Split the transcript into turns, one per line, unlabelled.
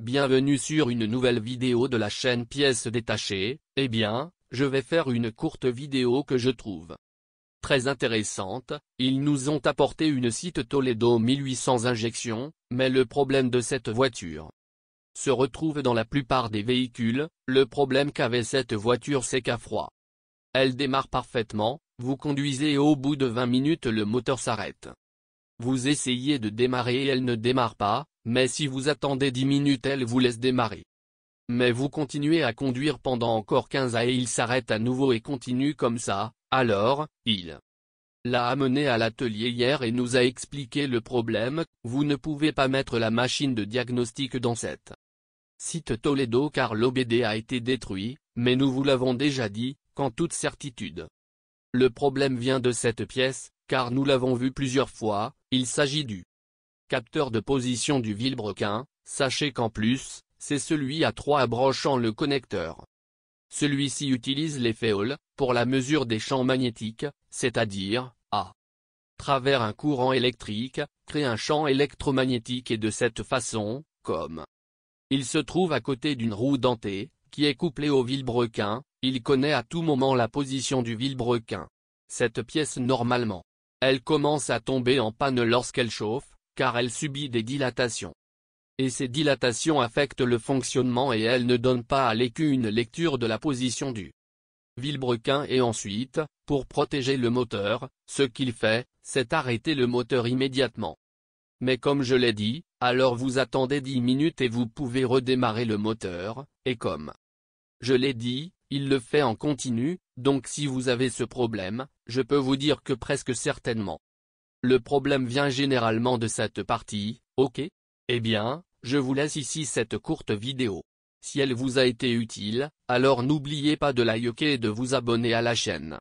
Bienvenue sur une nouvelle vidéo de la chaîne pièces détachées, eh bien, je vais faire une courte vidéo que je trouve très intéressante, ils nous ont apporté une site Toledo 1800 injection, mais le problème de cette voiture se retrouve dans la plupart des véhicules, le problème qu'avait cette voiture c'est qu'à froid. Elle démarre parfaitement, vous conduisez et au bout de 20 minutes le moteur s'arrête. Vous essayez de démarrer et elle ne démarre pas, mais si vous attendez 10 minutes elle vous laisse démarrer. Mais vous continuez à conduire pendant encore 15 à et il s'arrête à nouveau et continue comme ça, alors, il l'a amené à l'atelier hier et nous a expliqué le problème, vous ne pouvez pas mettre la machine de diagnostic dans cette site Toledo car l'OBD a été détruit, mais nous vous l'avons déjà dit, qu'en toute certitude. Le problème vient de cette pièce, car nous l'avons vu plusieurs fois, il s'agit du capteur de position du vilebrequin, sachez qu'en plus, c'est celui à trois abrochant le connecteur. Celui-ci utilise l'effet Hall, pour la mesure des champs magnétiques, c'est-à-dire, à travers un courant électrique, crée un champ électromagnétique et de cette façon, comme il se trouve à côté d'une roue dentée, qui est couplée au vilebrequin, il connaît à tout moment la position du vilebrequin. Cette pièce normalement elle commence à tomber en panne lorsqu'elle chauffe, car elle subit des dilatations. Et ces dilatations affectent le fonctionnement et elle ne donne pas à l'écu une lecture de la position du vilebrequin et ensuite, pour protéger le moteur, ce qu'il fait, c'est arrêter le moteur immédiatement. Mais comme je l'ai dit, alors vous attendez 10 minutes et vous pouvez redémarrer le moteur, et comme je l'ai dit, il le fait en continu, donc si vous avez ce problème, je peux vous dire que presque certainement. Le problème vient généralement de cette partie, ok Eh bien, je vous laisse ici cette courte vidéo. Si elle vous a été utile, alors n'oubliez pas de liker et de vous abonner à la chaîne.